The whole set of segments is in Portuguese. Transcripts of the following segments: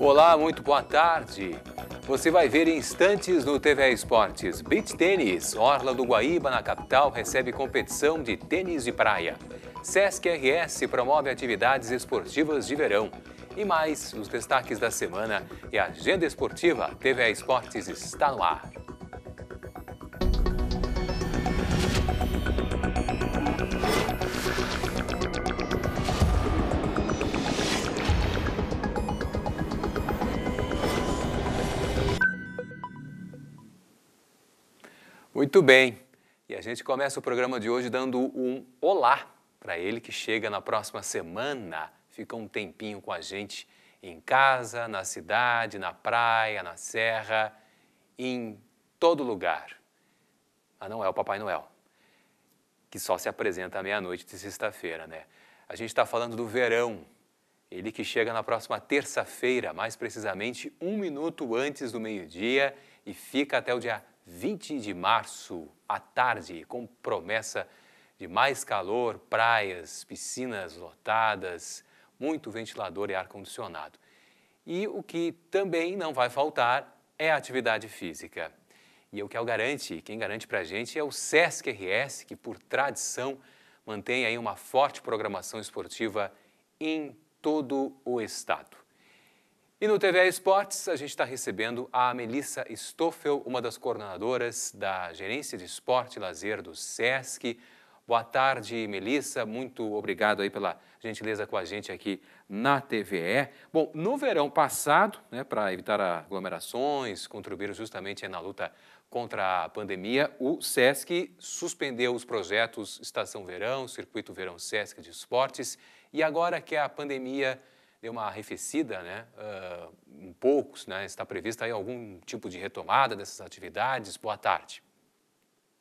Olá, muito boa tarde. Você vai ver instantes no TV Esportes. Beach Tênis, Orla do Guaíba, na capital, recebe competição de tênis de praia. Sesc RS promove atividades esportivas de verão. E mais, os destaques da semana e a agenda esportiva. TV Esportes está no ar. Muito bem. E a gente começa o programa de hoje dando um olá para ele que chega na próxima semana. Fica um tempinho com a gente em casa, na cidade, na praia, na serra, em todo lugar. Mas ah, não é o Papai Noel, que só se apresenta à meia-noite de sexta-feira, né? A gente está falando do verão. Ele que chega na próxima terça-feira, mais precisamente um minuto antes do meio-dia, e fica até o dia 20 de março à tarde, com promessa de mais calor, praias, piscinas lotadas, muito ventilador e ar-condicionado. E o que também não vai faltar é a atividade física. E é o que é o garante, quem garante para a gente é o Sesc RS, que por tradição mantém aí uma forte programação esportiva em todo o estado. E no TV Esportes, a gente está recebendo a Melissa Stoffel, uma das coordenadoras da Gerência de Esporte e Lazer do SESC. Boa tarde, Melissa. Muito obrigado aí pela gentileza com a gente aqui na TVE. Bom, no verão passado, né, para evitar aglomerações, contribuir justamente na luta contra a pandemia, o SESC suspendeu os projetos Estação Verão, Circuito Verão SESC de Esportes, e agora que a pandemia deu uma arrefecida, né, uh, ah, um pouco, né, está prevista aí algum tipo de retomada dessas atividades? Boa tarde.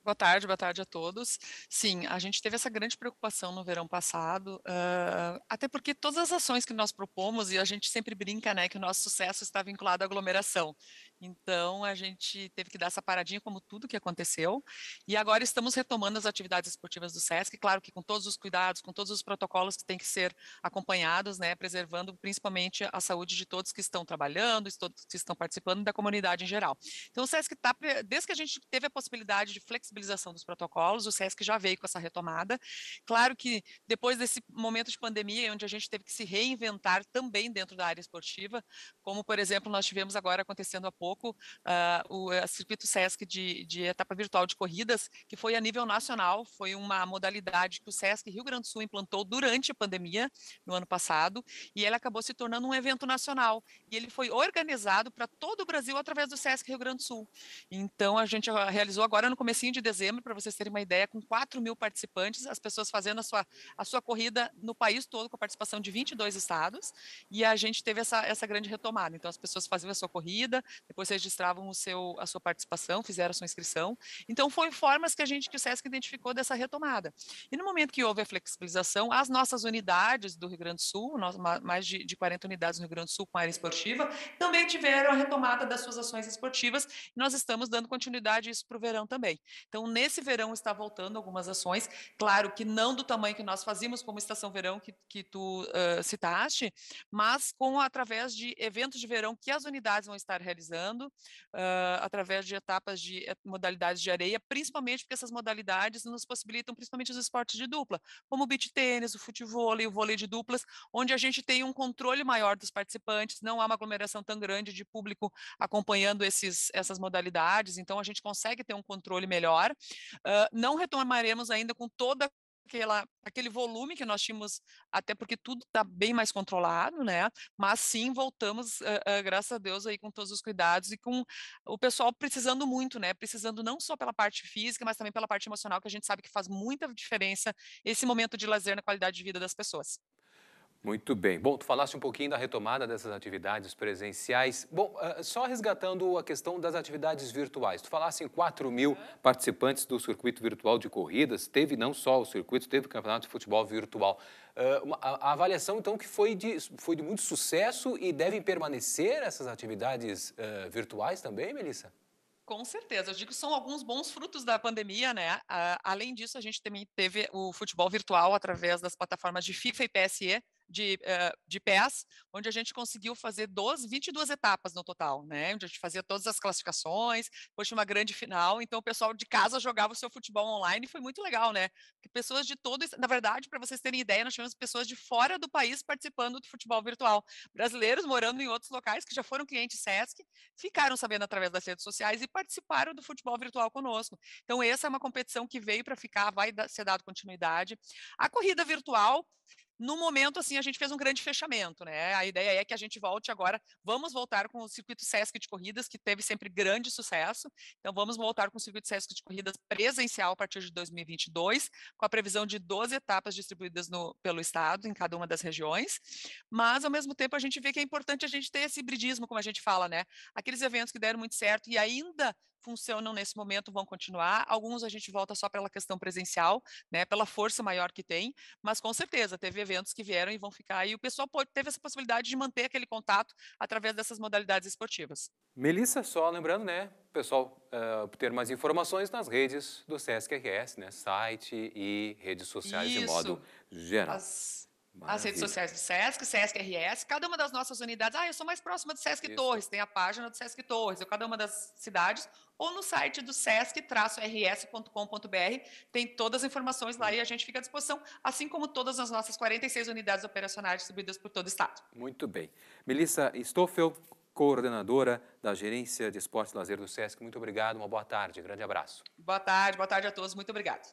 Boa tarde, boa tarde a todos. Sim, a gente teve essa grande preocupação no verão passado, uh, até porque todas as ações que nós propomos, e a gente sempre brinca, né, que o nosso sucesso está vinculado à aglomeração. Então, a gente teve que dar essa paradinha, como tudo que aconteceu. E agora estamos retomando as atividades esportivas do SESC, claro que com todos os cuidados, com todos os protocolos que têm que ser acompanhados, né, preservando principalmente a saúde de todos que estão trabalhando, todos que estão participando da comunidade em geral. Então, o SESC está, desde que a gente teve a possibilidade de flexibilização dos protocolos, o SESC já veio com essa retomada. Claro que depois desse momento de pandemia, onde a gente teve que se reinventar também dentro da área esportiva, como, por exemplo, nós tivemos agora acontecendo a pouco uh, o eh, circuito SESC de, de etapa virtual de corridas, que foi a nível nacional, foi uma modalidade que o SESC Rio Grande do Sul implantou durante a pandemia, no ano passado, e ele acabou se tornando um evento nacional. E ele foi organizado para todo o Brasil através do SESC Rio Grande do Sul. Então, a gente ah, realizou agora no comecinho de dezembro, para vocês terem uma ideia, com 4 mil participantes, as pessoas fazendo a sua, a sua corrida no país todo, com a participação de 22 estados, e a gente teve essa, essa grande retomada. Então, as pessoas faziam a sua corrida, depois registravam o seu, a sua participação, fizeram a sua inscrição. Então, foram formas que a gente, que o SESC identificou dessa retomada. E no momento que houve a flexibilização, as nossas unidades do Rio Grande do Sul, mais de, de 40 unidades no Rio Grande do Sul com área esportiva, também tiveram a retomada das suas ações esportivas, e nós estamos dando continuidade a isso para o verão também. Então, nesse verão está voltando algumas ações, claro que não do tamanho que nós fazíamos, como Estação Verão, que, que tu uh, citaste, mas com através de eventos de verão que as unidades vão estar realizando trabalhando uh, ah, através de etapas de eh, modalidades de areia, principalmente porque essas modalidades nos possibilitam, principalmente os esportes de dupla, como o beach tênis, o futebol, o vôlei de duplas, onde a gente tem um controle maior dos participantes, não há uma aglomeração tão grande de público acompanhando esses, essas modalidades, então a gente consegue ter um controle melhor. Uh, não retomaremos ainda com toda aquela, aquele volume que nós tínhamos, até porque tudo está bem mais controlado, né? Mas sim, voltamos, uh, uh, graças a Deus, aí com todos os cuidados e com o pessoal precisando muito, né? Precisando não só pela parte física, mas também pela parte emocional, que a gente sabe que faz muita diferença esse momento de lazer na qualidade de vida das pessoas. Muito bem. Bom, tu falaste um pouquinho da retomada dessas atividades presenciais. Bom, ah, só resgatando a questão das atividades virtuais. Tu falaste em 4 mil participantes do circuito virtual de corridas. Teve não só o circuito, teve o campeonato de futebol virtual. Ah, a avaliação, então, que foi de, foi de muito sucesso e devem permanecer essas atividades ah, virtuais também, Melissa? Com certeza, eu digo que são alguns bons frutos da pandemia, né? além disso, a gente também teve o futebol virtual através das plataformas de FIFA e PSE, de, eh, de pés, onde a gente conseguiu fazer 12, 22 etapas no total, né? Onde a gente fazia todas as classificações, depois tinha uma grande final. Então, o pessoal de casa jogava o seu futebol online e foi muito legal, né? Porque pessoas de todo. Na verdade, para vocês terem ideia, nós tivemos pessoas de fora do país participando do futebol virtual. Brasileiros morando em outros locais que já foram clientes SESC, ficaram sabendo através das redes sociais e participaram do futebol virtual conosco. Então, essa é uma competição que veio para ficar, vai ser dado continuidade. A corrida virtual no momento, assim, a gente fez um grande fechamento, né? A ideia é que a gente volte agora, vamos voltar com o circuito Sesc de corridas, que teve sempre grande sucesso. Então, vamos voltar com o circuito Sesc de corridas presencial a partir de 2022, com a previsão de 12 etapas distribuídas no, pelo Estado, em cada uma das regiões. Mas, ao mesmo tempo, a gente vê que é importante a gente ter esse hibridismo, como a gente fala, né? Aqueles eventos que deram muito certo e ainda funcionam nesse momento, vão continuar. Alguns a gente volta só pela questão presencial, né, pela força maior que tem, mas com certeza teve eventos que vieram e vão ficar. E o pessoal teve essa possibilidade de manter aquele contato através dessas modalidades esportivas. Melissa, só lembrando, né, pessoal, uh, ter mais informações nas redes do SESC RS, né, site e redes sociais Isso. de modo geral. As Maravilha. As redes sociais do SESC, SESC RS, cada uma das nossas unidades. Ah, eu sou mais próxima do SESC Isso. Torres, tem a página do SESC Torres, eu, cada uma das cidades, ou no site do sesc-rs.com.br, tem todas as informações lá e a gente fica à disposição, assim como todas as nossas 46 unidades operacionais distribuídas por todo o Estado. Muito bem. Melissa Stoffel, coordenadora da Gerência de Esporte e Lazer do SESC, muito obrigado, uma boa tarde, grande abraço. Boa tarde, boa tarde a todos, muito obrigado.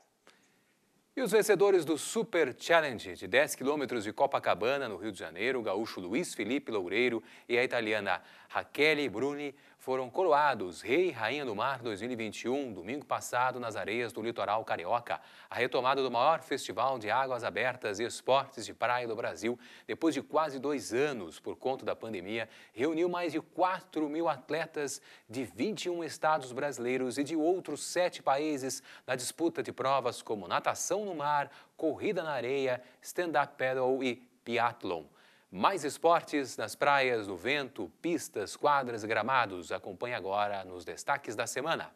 E os vencedores do Super Challenge de 10 quilômetros de Copacabana, no Rio de Janeiro, o gaúcho Luiz Felipe Loureiro e a italiana Raquel Bruni foram coroados Rei e Rainha do Mar 2021, domingo passado, nas areias do litoral carioca. A retomada do maior festival de águas abertas e esportes de praia do Brasil, depois de quase dois anos por conta da pandemia, reuniu mais de 4 mil atletas de 21 estados brasileiros e de outros sete países na disputa de provas como natação no mar, corrida na areia, stand-up paddle e biathlon. Mais esportes nas praias, no vento, pistas, quadras, gramados. Acompanhe agora nos destaques da semana.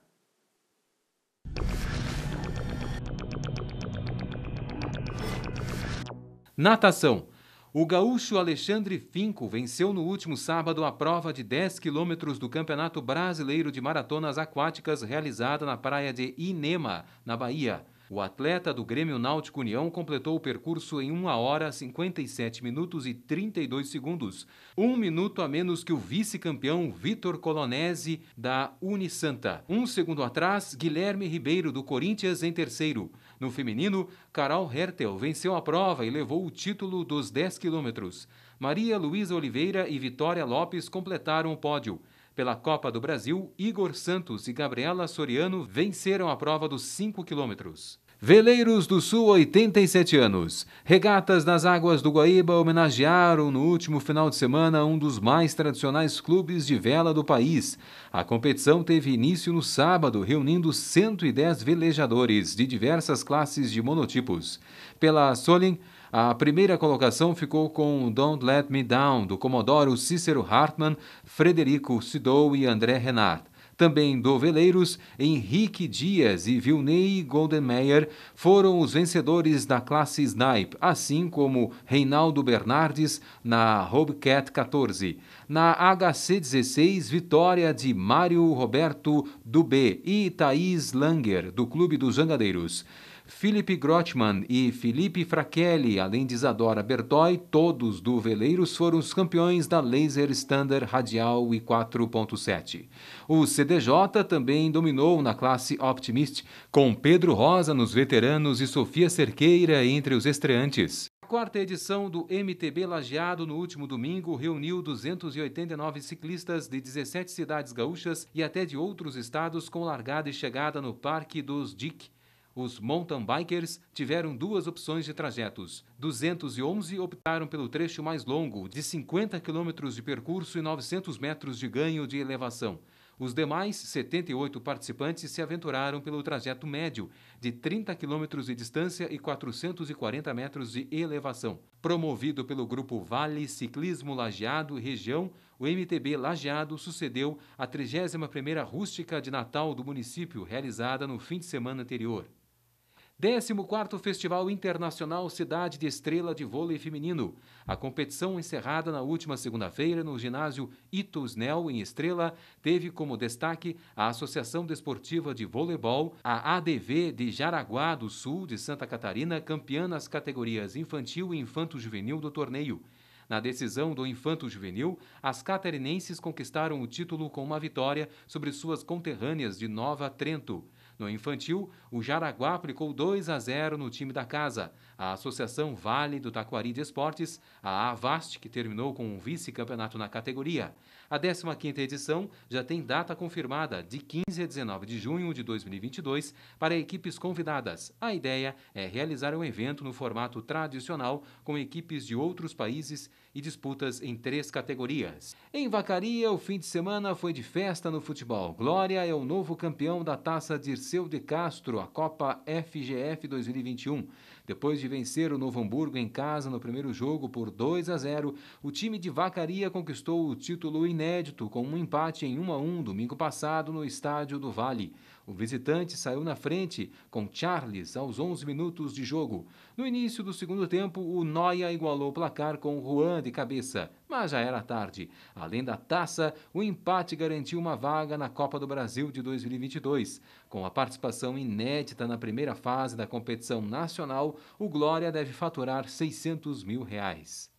Natação. O gaúcho Alexandre Finco venceu no último sábado a prova de 10 quilômetros do Campeonato Brasileiro de Maratonas Aquáticas realizada na praia de Inema, na Bahia. O atleta do Grêmio Náutico União completou o percurso em 1 hora 57 minutos e 32 segundos, um minuto a menos que o vice-campeão Vitor Colonese da Unisanta. Um segundo atrás, Guilherme Ribeiro do Corinthians em terceiro. No feminino, Carol Hertel venceu a prova e levou o título dos 10 quilômetros. Maria Luísa Oliveira e Vitória Lopes completaram o pódio. Pela Copa do Brasil, Igor Santos e Gabriela Soriano venceram a prova dos 5 quilômetros. Veleiros do Sul, 87 anos. Regatas nas águas do Guaíba homenagearam no último final de semana um dos mais tradicionais clubes de vela do país. A competição teve início no sábado, reunindo 110 velejadores de diversas classes de monotipos. Pela Solin, a primeira colocação ficou com Don't Let Me Down, do Comodoro Cícero Hartmann, Frederico Sidou e André Renard. Também do Veleiros, Henrique Dias e Vilney Goldenmeyer foram os vencedores da classe Snipe, assim como Reinaldo Bernardes na Hobcat 14. Na HC16, vitória de Mário Roberto Dubé e Thaís Langer, do Clube dos Jangadeiros. Philip Grotman e Felipe Frachelli, além de Isadora Bertoi, todos do Veleiros foram os campeões da Laser Standard Radial e 4.7. O CDJ também dominou na classe Optimist, com Pedro Rosa nos veteranos e Sofia Cerqueira entre os estreantes. A quarta edição do MTB Lajeado no último domingo reuniu 289 ciclistas de 17 cidades gaúchas e até de outros estados com largada e chegada no Parque dos DIC. Os mountain bikers tiveram duas opções de trajetos. 211 optaram pelo trecho mais longo, de 50 quilômetros de percurso e 900 metros de ganho de elevação. Os demais 78 participantes se aventuraram pelo trajeto médio, de 30 quilômetros de distância e 440 metros de elevação. Promovido pelo grupo Vale Ciclismo Lajeado Região, o MTB Lajeado sucedeu a 31ª Rústica de Natal do município, realizada no fim de semana anterior. 14º Festival Internacional Cidade de Estrela de Vôlei Feminino. A competição encerrada na última segunda-feira no ginásio Itusnel em Estrela teve como destaque a Associação Desportiva de Voleibol, a ADV de Jaraguá do Sul de Santa Catarina, campeã nas categorias infantil e infanto-juvenil do torneio. Na decisão do Infanto Juvenil, as catarinenses conquistaram o título com uma vitória sobre suas conterrâneas de Nova Trento. No infantil, o Jaraguá aplicou 2 a 0 no time da casa a Associação Vale do Taquari de Esportes, a AVAST, que terminou com um vice-campeonato na categoria. A 15ª edição já tem data confirmada, de 15 a 19 de junho de 2022, para equipes convidadas. A ideia é realizar um evento no formato tradicional, com equipes de outros países e disputas em três categorias. Em Vacaria, o fim de semana foi de festa no futebol. Glória é o novo campeão da Taça Dirceu de Castro, a Copa FGF 2021. Depois de vencer o Novo Hamburgo em casa no primeiro jogo por 2 a 0, o time de Vacaria conquistou o título inédito com um empate em 1 a 1 domingo passado no Estádio do Vale. O visitante saiu na frente com Charles aos 11 minutos de jogo. No início do segundo tempo, o Noia igualou o placar com Juan de cabeça, mas já era tarde. Além da taça, o empate garantiu uma vaga na Copa do Brasil de 2022. Com a participação inédita na primeira fase da competição nacional, o Glória deve faturar 600 mil reais.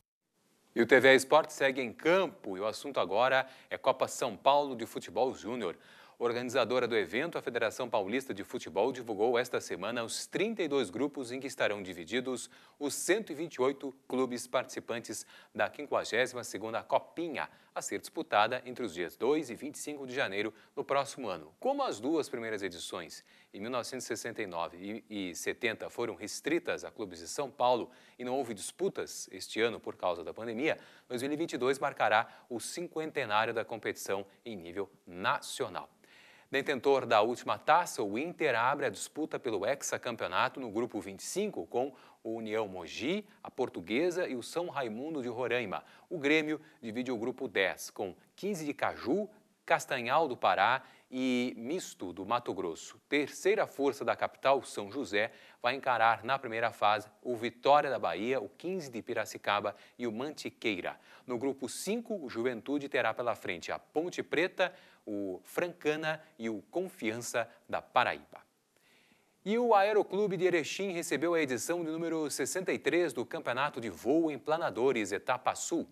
E o TV Esporte segue em campo e o assunto agora é Copa São Paulo de Futebol Júnior. Organizadora do evento, a Federação Paulista de Futebol divulgou esta semana os 32 grupos em que estarão divididos os 128 clubes participantes da 52ª Copinha, a ser disputada entre os dias 2 e 25 de janeiro do próximo ano. Como as duas primeiras edições, em 1969 e 70, foram restritas a clubes de São Paulo e não houve disputas este ano por causa da pandemia, 2022 marcará o cinquentenário da competição em nível nacional. Detentor da última taça, o Inter abre a disputa pelo hexacampeonato no grupo 25 com o União Mogi, a Portuguesa e o São Raimundo de Roraima. O Grêmio divide o grupo 10 com 15 de Caju, Castanhal do Pará e Misto do Mato Grosso. Terceira força da capital, São José, vai encarar na primeira fase o Vitória da Bahia, o 15 de Piracicaba e o Mantiqueira. No grupo 5, o Juventude terá pela frente a Ponte Preta, o Francana e o Confiança da Paraíba. E o Aeroclube de Erechim recebeu a edição de número 63 do Campeonato de Voo em Planadores, Etapa Sul.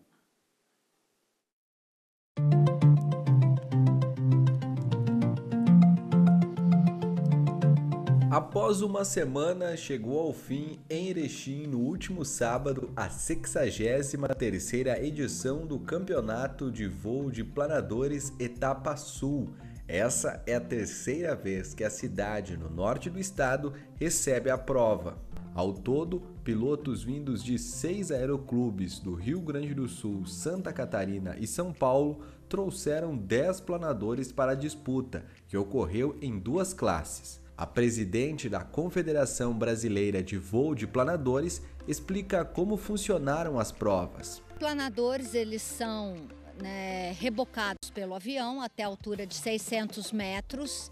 Após uma semana, chegou ao fim em Erechim, no último sábado, a 63ª edição do Campeonato de Voo de Planadores Etapa Sul. Essa é a terceira vez que a cidade no norte do estado recebe a prova. Ao todo, pilotos vindos de seis aeroclubes do Rio Grande do Sul, Santa Catarina e São Paulo trouxeram 10 planadores para a disputa, que ocorreu em duas classes. A presidente da Confederação Brasileira de Voo de Planadores explica como funcionaram as provas. Planadores, eles são né, rebocados pelo avião até a altura de 600 metros.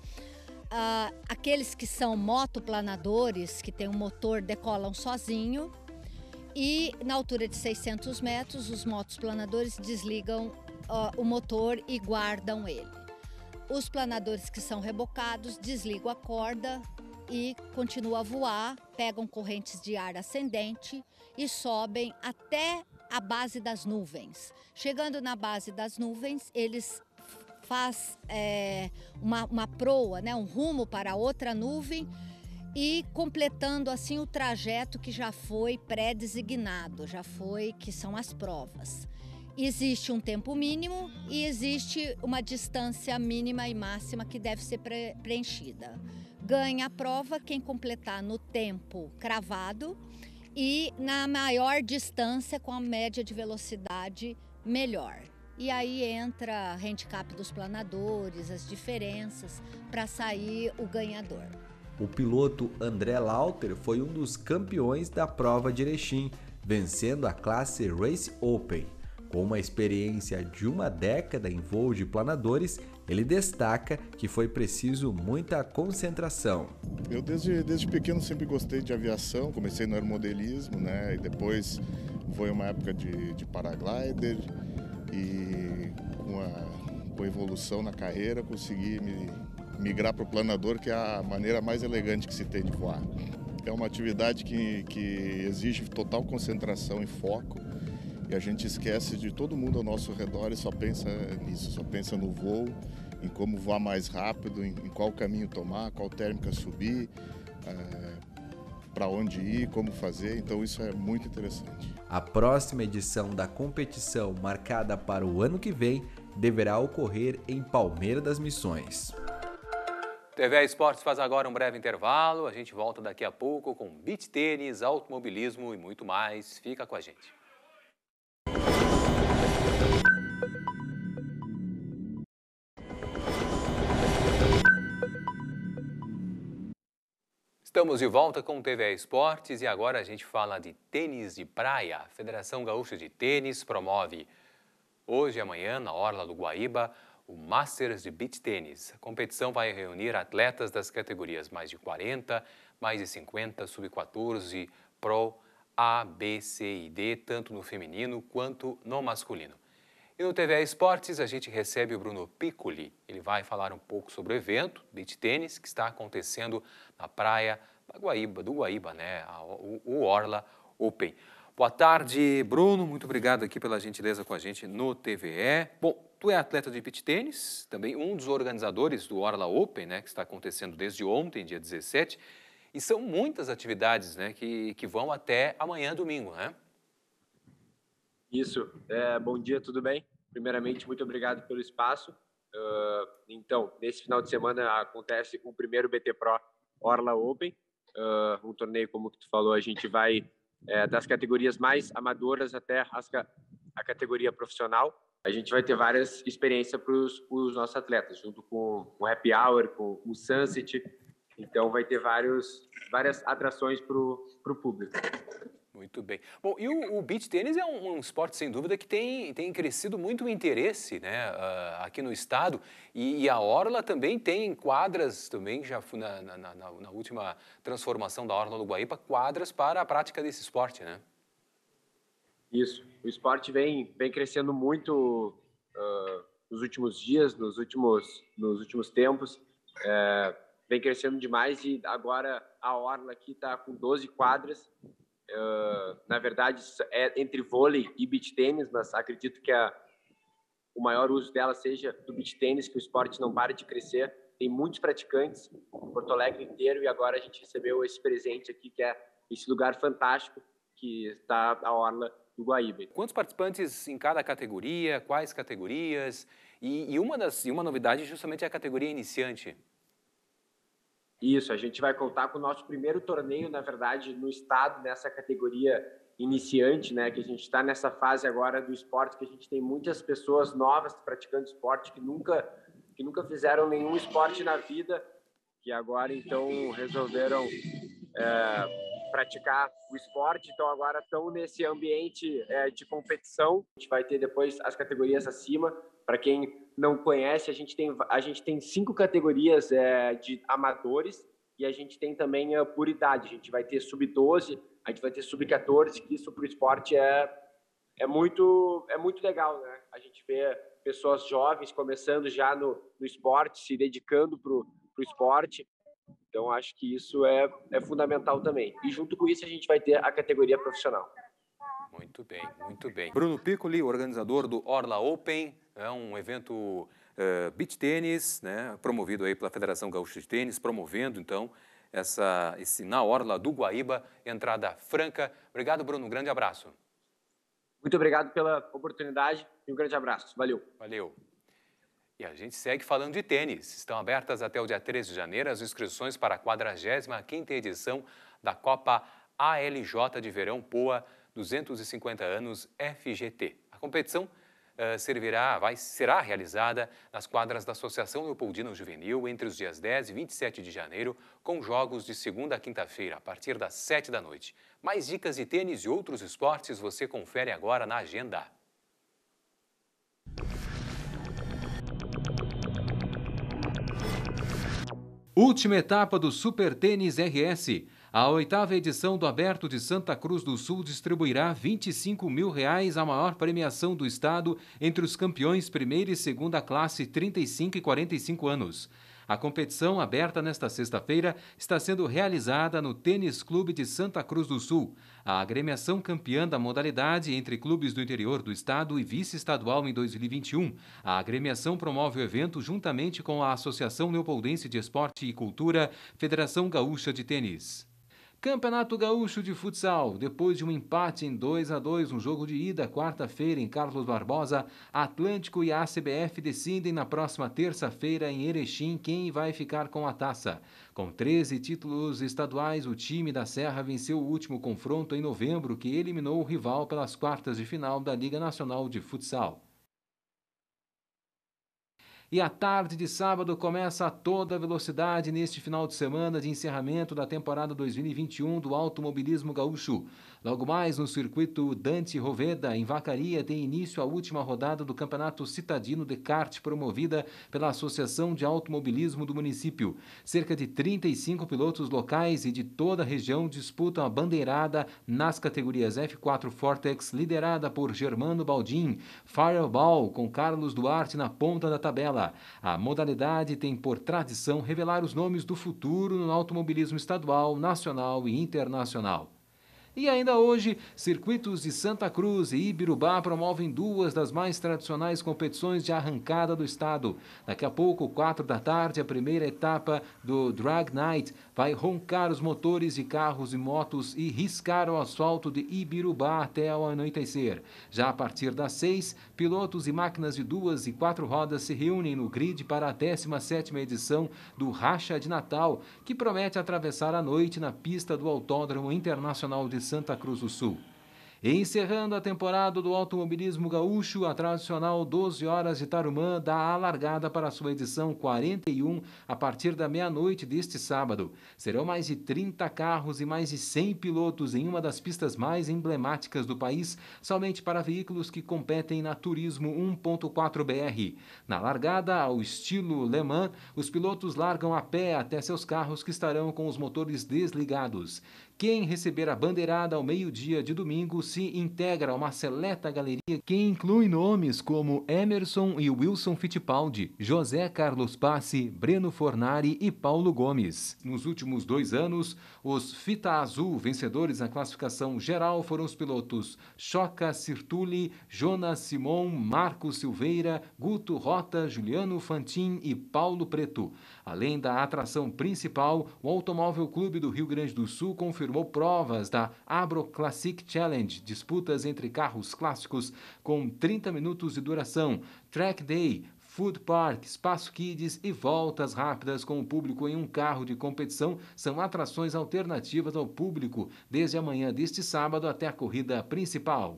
Ah, aqueles que são motoplanadores, que têm um motor, decolam sozinho. E na altura de 600 metros, os motoplanadores desligam o motor e guardam ele. Os planadores que são rebocados desligam a corda e continuam a voar, pegam correntes de ar ascendente e sobem até a base das nuvens. Chegando na base das nuvens, eles faz é, uma, uma proa, né, um rumo para outra nuvem e completando assim o trajeto que já foi pré-designado, já foi que são as provas. Existe um tempo mínimo e existe uma distância mínima e máxima que deve ser pre preenchida. Ganha a prova quem completar no tempo cravado e na maior distância com a média de velocidade melhor. E aí entra handicap dos planadores, as diferenças para sair o ganhador. O piloto André Lauter foi um dos campeões da prova de Erechim, vencendo a classe Race Open. Com uma experiência de uma década em voo de planadores, ele destaca que foi preciso muita concentração. Eu desde, desde pequeno sempre gostei de aviação, comecei no aeromodelismo, né? E depois foi uma época de, de paraglider e com a, com a evolução na carreira consegui me, migrar para o planador, que é a maneira mais elegante que se tem de voar. É uma atividade que, que exige total concentração e foco e a gente esquece de todo mundo ao nosso redor e só pensa nisso, só pensa no voo, em como voar mais rápido, em, em qual caminho tomar, qual térmica subir, é, eh, para onde ir, como fazer. Então isso é muito interessante. A próxima edição da competição, marcada para o ano que vem, deverá ocorrer em Palmeira das Missões. TV Esportes faz agora um breve intervalo. A gente volta daqui a pouco com beach tênis, automobilismo e muito mais. Fica com a gente. Estamos de volta com o TV Esportes e agora a gente fala de tênis de praia. A Federação Gaúcha de Tênis promove hoje e amanhã, na Orla do Guaíba, o Masters de Beach Tênis. A competição vai reunir atletas das categorias mais de 40, mais de 50, sub-14, pro, A, B, C e D, tanto no feminino quanto no masculino. E no TV Esportes a gente recebe o Bruno Piccoli. Ele vai falar um pouco sobre o evento de Tênis que está acontecendo na praia da Guaíba, do Guaíba, né? O, o Orla Open. Boa tarde, Bruno. Muito obrigado aqui pela gentileza com a gente no TVE. Bom, tu é atleta de pit tênis, também um dos organizadores do Orla Open, né, que está acontecendo desde ontem, dia 17. E são muitas atividades, né, que, que vão até amanhã, domingo, né? Isso. É, bom dia, tudo bem? Primeiramente, muito obrigado pelo espaço. Uh, então, nesse final de semana acontece o primeiro BT Pro Orla Open, uh, ah, um torneio como que tu falou, a gente vai é, das categorias mais amadoras até as, a categoria profissional. A gente vai ter várias experiências para os nossos atletas, junto com o Happy Hour, com o Sunset. Então, vai ter vários, várias atrações para o público. Muito bem. Bom, e o, o beach tênis é um, um, esporte, sem dúvida, que tem, tem crescido muito o interesse né, uh, aqui no estado. E, e, a Orla também tem quadras, também já na, na, na, na, última transformação da Orla do Guaíba, quadras para a prática desse esporte, né? Isso. O esporte vem, vem crescendo muito uh, nos últimos dias, nos últimos, nos últimos tempos. É, vem crescendo demais e agora a Orla aqui está com 12 quadras ah, na verdade, é entre vôlei e beach tênis, mas acredito que a, o maior uso dela seja do beach tênis, que o esporte não para de crescer. Tem muitos praticantes, Porto Alegre inteiro, e agora a gente recebeu esse presente aqui, que é esse lugar fantástico que está a orla do Guaíba. Quantos participantes em cada categoria? Quais categorias? E, e uma das, e uma novidade justamente é a categoria iniciante. Isso, a gente vai contar com o nosso primeiro torneio, na verdade, no estado, nessa categoria iniciante, né? Que a gente está nessa fase agora do esporte, que a gente tem muitas pessoas novas praticando esporte que nunca, que nunca fizeram nenhum esporte na vida, que agora então resolveram é, praticar o esporte, então agora estão nesse ambiente é, de competição. A gente vai ter depois as categorias acima, para quem não conhece, a gente tem, a gente tem cinco categorias é, de amadores e a gente tem também é, por idade. A gente vai ter sub-12, a gente vai ter sub-14, que isso para o esporte é, é, muito, é muito legal, né? A gente vê pessoas jovens começando já no, no esporte, se dedicando para o esporte. Então, acho que isso é, é fundamental também. E junto com isso, a gente vai ter a categoria profissional. Muito bem, muito bem. Bruno Piccoli, organizador do Orla Open, é um evento uh, beach tênis, né, promovido aí pela Federação Gaúcha de Tênis, promovendo então essa esse na Orla do Guaíba, entrada franca. Obrigado, Bruno, um grande abraço. Muito obrigado pela oportunidade e um grande abraço. Valeu. Valeu. E a gente segue falando de tênis. Estão abertas até o dia 13 de janeiro as inscrições para a 45ª edição da Copa ALJ de Verão Poa 250 anos FGT. A competição uh, servirá, vai, será realizada nas quadras da Associação Leopoldina Juvenil entre os dias 10 e 27 de janeiro, com jogos de segunda a quinta-feira, a partir das 7 da noite. Mais dicas de tênis e outros esportes você confere agora na agenda. Última etapa do Super Tênis RS. A oitava edição do Aberto de Santa Cruz do Sul distribuirá R$ 25 mil reais, a maior premiação do estado, entre os campeões primeira e segunda classe 35 e 45 anos. A competição, aberta nesta sexta-feira, está sendo realizada no Tênis Clube de Santa Cruz do Sul. A agremiação campeã da modalidade entre clubes do interior do estado e vice-estadual em 2021. A agremiação promove o evento juntamente com a Associação Leopoldense de Esporte e Cultura, Federação Gaúcha de Tênis. Campeonato Gaúcho de Futsal. Depois de um empate em 2 a 2 um jogo de ida quarta-feira em Carlos Barbosa, Atlântico e a ACBF decidem na próxima terça-feira em Erechim quem vai ficar com a taça. Com 13 títulos estaduais, o time da Serra venceu o último confronto em novembro, que eliminou o rival pelas quartas de final da Liga Nacional de Futsal. E a tarde de sábado começa a toda velocidade neste final de semana de encerramento da temporada 2021 do automobilismo gaúcho. Logo mais, no circuito Dante Roveda, em Vacaria, tem início a última rodada do Campeonato Citadino de Kart, promovida pela Associação de Automobilismo do município. Cerca de 35 pilotos locais e de toda a região disputam a bandeirada nas categorias F4 Fortex, liderada por Germano Baldin, Fireball, com Carlos Duarte na ponta da tabela. A modalidade tem por tradição revelar os nomes do futuro no automobilismo estadual, nacional e internacional. E ainda hoje, circuitos de Santa Cruz e Ibirubá promovem duas das mais tradicionais competições de arrancada do estado. Daqui a pouco, quatro da tarde, a primeira etapa do Drag Night vai roncar os motores de carros e motos e riscar o asfalto de Ibirubá até ao anoitecer. Já a partir das seis, pilotos e máquinas de duas e quatro rodas se reúnem no grid para a 17 edição do Racha de Natal, que promete atravessar a noite na pista do Autódromo Internacional de Santa Cruz do Sul. Encerrando a temporada do automobilismo gaúcho, a tradicional 12 horas de Tarumã dá a largada para sua edição 41 a partir da meia-noite deste sábado. Serão mais de 30 carros e mais de 100 pilotos em uma das pistas mais emblemáticas do país, somente para veículos que competem na Turismo 1.4 BR. Na largada, ao estilo Le Mans, os pilotos largam a pé até seus carros que estarão com os motores desligados. Quem receber a bandeirada ao meio-dia de domingo se integra a uma seleta galeria que inclui nomes como Emerson e Wilson Fittipaldi, José Carlos Passi, Breno Fornari e Paulo Gomes. Nos últimos dois anos, os Fita Azul vencedores na classificação geral foram os pilotos Choca Sirtuli, Jonas Simon, Marco Silveira, Guto Rota, Juliano Fantin e Paulo Preto. Além da atração principal, o Automóvel Clube do Rio Grande do Sul confirmou provas da Abro Classic Challenge, disputas entre carros clássicos com 30 minutos de duração, Track Day, Food Park, Espaço Kids e voltas rápidas com o público em um carro de competição são atrações alternativas ao público desde amanhã deste sábado até a corrida principal.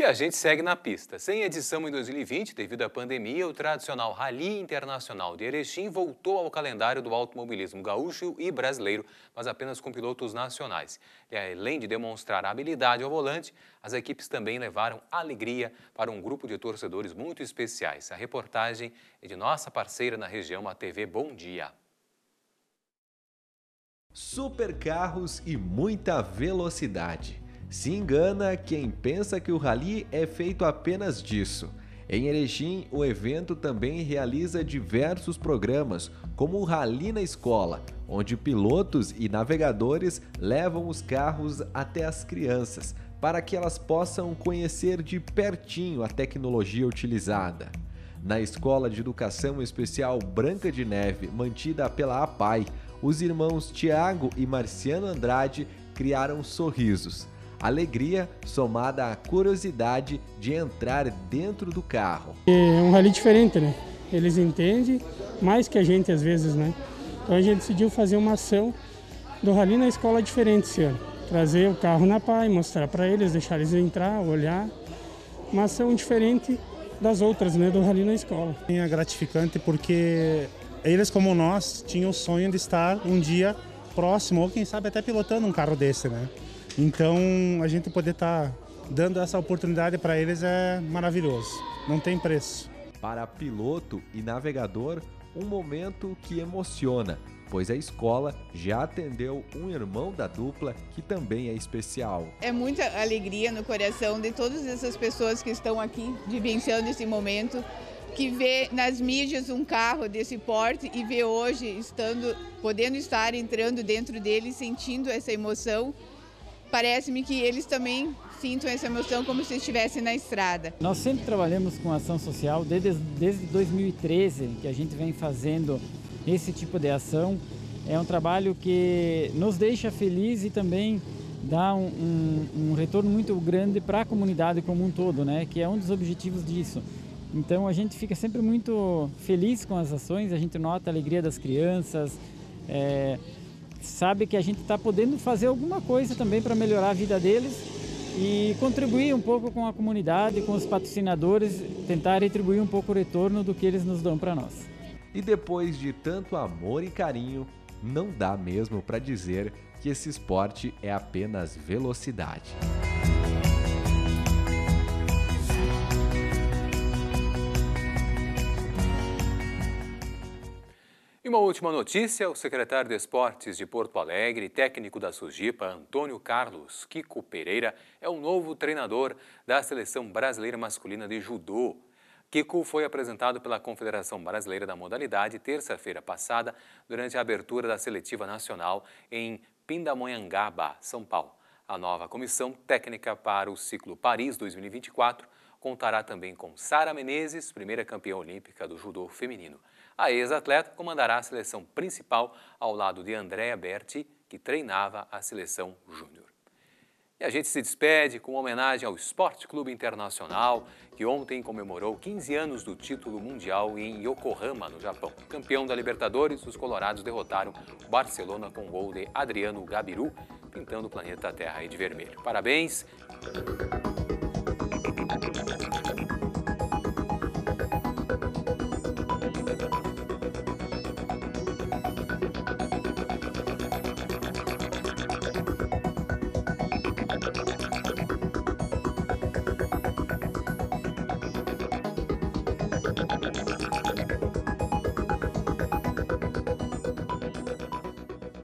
E a gente segue na pista. Sem edição em 2020, devido à pandemia, o tradicional Rally Internacional de Erechim voltou ao calendário do automobilismo gaúcho e brasileiro, mas apenas com pilotos nacionais. E além de demonstrar habilidade ao volante, as equipes também levaram alegria para um grupo de torcedores muito especiais. A reportagem é de nossa parceira na região, a TV Bom Dia. Supercarros e muita velocidade. Se engana quem pensa que o rally é feito apenas disso. Em Erechim, o evento também realiza diversos programas, como o Rally na Escola, onde pilotos e navegadores levam os carros até as crianças, para que elas possam conhecer de pertinho a tecnologia utilizada. Na Escola de Educação Especial Branca de Neve, mantida pela APAI, os irmãos Tiago e Marciano Andrade criaram sorrisos alegria somada à curiosidade de entrar dentro do carro. É um rally diferente, né? Eles entendem mais que a gente às vezes, né? Então a gente decidiu fazer uma ação do rally na escola diferente esse ano. Trazer o carro na PAI, mostrar para eles, deixar eles entrar, olhar. Uma ação diferente das outras, né, do rally na escola. É gratificante porque eles, como nós, tinham o sonho de estar um dia próximo, ou quem sabe até pilotando um carro desse, né? Então, a gente poder estar tá dando essa oportunidade para eles é maravilhoso. Não tem preço. Para piloto e navegador, um momento que emociona, pois a escola já atendeu um irmão da dupla que também é especial. É muita alegria no coração de todas essas pessoas que estão aqui vivenciando esse momento, que vê nas mídias um carro desse porte e vê hoje estando, podendo estar entrando dentro dele, sentindo essa emoção parece-me que eles também sintam essa emoção como se estivessem na estrada. Nós sempre trabalhamos com ação social desde, desde 2013 que a gente vem fazendo esse tipo de ação. É um trabalho que nos deixa feliz e também dá um, um, um retorno muito grande para a comunidade como um todo, né? Que é um dos objetivos disso. Então a gente fica sempre muito feliz com as ações, a gente nota a alegria das crianças. É sabe que a gente está podendo fazer alguma coisa também para melhorar a vida deles e contribuir um pouco com a comunidade, com os patrocinadores, tentar retribuir um pouco o retorno do que eles nos dão para nós. E depois de tanto amor e carinho, não dá mesmo para dizer que esse esporte é apenas velocidade. E uma última notícia: o secretário de Esportes de Porto Alegre, técnico da Sugipa, Antônio Carlos Kiko Pereira, é o novo treinador da seleção brasileira masculina de judô. Kiko foi apresentado pela Confederação Brasileira da Modalidade terça-feira passada, durante a abertura da seletiva nacional em Pindamonhangaba, São Paulo. A nova comissão técnica para o ciclo Paris 2024 Contará também com Sara Menezes, primeira campeã olímpica do judô feminino. A ex-atleta comandará a seleção principal ao lado de Andréa Berti, que treinava a seleção júnior. E a gente se despede com uma homenagem ao Esporte Clube Internacional, que ontem comemorou 15 anos do título mundial em Yokohama, no Japão. Campeão da Libertadores, os colorados derrotaram o Barcelona com o gol de Adriano Gabiru, pintando o planeta Terra de vermelho. Parabéns!